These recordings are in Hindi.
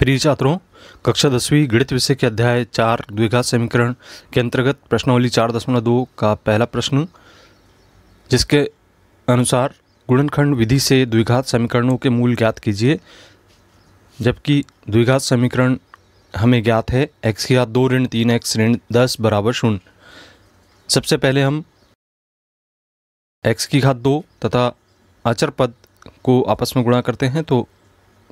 प्रिय छात्रों कक्षा दसवीं गणित विषय के अध्याय चार द्विघात समीकरण के अंतर्गत प्रश्नावली चार दशमलव दो का पहला प्रश्न जिसके अनुसार गुणनखंड विधि से द्विघात समीकरणों के मूल ज्ञात कीजिए जबकि द्विघात समीकरण हमें ज्ञात है एक्स की घात दो ऋण तीन एक्स ऋण दस बराबर शून्य सबसे पहले हम एक्स की घात दो तथा अचर पद को आपस में गुणा करते हैं तो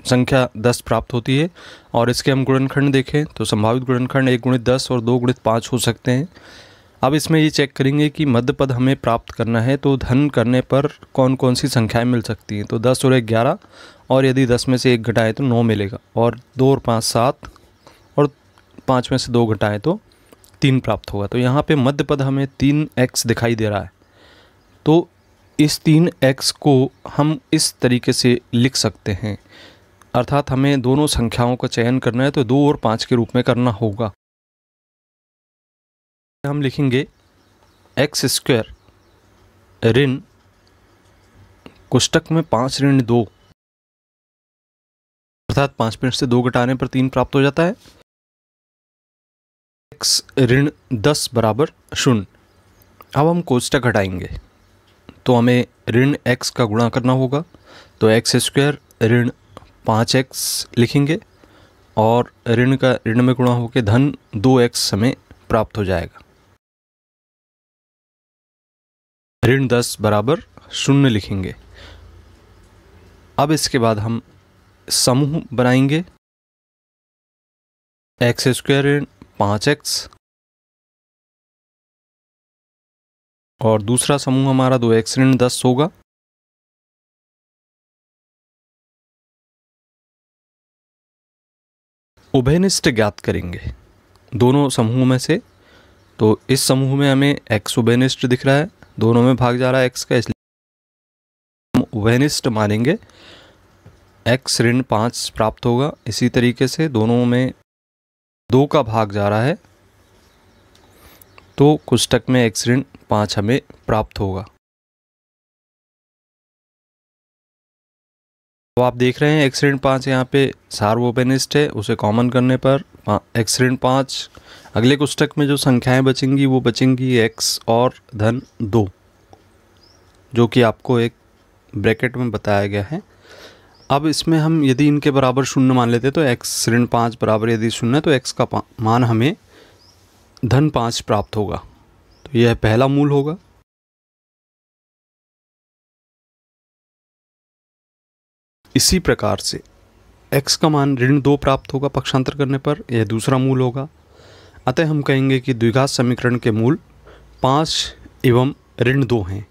संख्या दस प्राप्त होती है और इसके हम गुणनखंड देखें तो संभावित गुणनखंड एक गुणित दस और दो गुणित पाँच हो सकते हैं अब इसमें ये चेक करेंगे कि मध्य पद हमें प्राप्त करना है तो धन करने पर कौन कौन सी संख्याएं मिल सकती हैं तो दस और एक ग्यारह और यदि दस में से एक घटाएं तो नौ मिलेगा और दो और पाँच सात और पाँच में से दो घटाएं तो तीन प्राप्त होगा तो यहाँ पे मध्य पद हमें तीन एक्स दिखाई दे रहा है तो इस तीन एक्स को हम इस तरीके से लिख सकते हैं अर्थात हमें दोनों संख्याओं का चयन करना है तो दो और पाँच के रूप में करना होगा हम लिखेंगे एक्स स्क्वेयर ऋण कोष्टक में पाँच ऋण दो अर्थात पाँच मिनट से दो घटाने पर तीन प्राप्त हो जाता है एक्स ऋण दस बराबर शून्य अब हम कोष्टक घटाएंगे तो हमें ऋण एक्स का गुणा करना होगा तो एक्स स्क्वेयर ऋण पाँच एक्स लिखेंगे और ऋण का ऋण में गुणा होकर धन दो एक्स हमें प्राप्त हो जाएगा ऋण दस बराबर शून्य लिखेंगे अब इसके बाद हम समूह बनाएंगे एक्स स्क्वायर ऋण पाँच एक्स और दूसरा समूह हमारा दो एक्स ऋण दस होगा उभयनिष्ठ ज्ञात करेंगे दोनों समूहों में से तो इस समूह में हमें एक्स उभयनिष्ठ दिख रहा है दोनों में भाग जा रहा है एक्स का इसलिए हम उभयनिष्ठ मानेंगे एक्स ऋण पाँच प्राप्त होगा इसी तरीके से दोनों में दो का भाग जा रहा है तो कुष्टक में एक्स ऋण पाँच हमें प्राप्त होगा तो आप देख रहे हैं एक्सीडेंट पाँच यहाँ पे सार्वोपेनिस्ट है उसे कॉमन करने पर हाँ, एक्सीडेंट पाँच अगले कुष्टक में जो संख्याएं बचेंगी वो बचेंगी एक्स और धन दो जो कि आपको एक ब्रैकेट में बताया गया है अब इसमें हम यदि इनके बराबर शून्य मान लेते तो एक्स ऋण पाँच बराबर यदि शून्य तो एक्स का मान हमें धन पाँच प्राप्त होगा तो यह पहला मूल होगा इसी प्रकार से एक्स का मान ऋण दो प्राप्त होगा पक्षांतर करने पर यह दूसरा मूल होगा अतः हम कहेंगे कि द्विघात समीकरण के मूल पाँच एवं ऋण दो हैं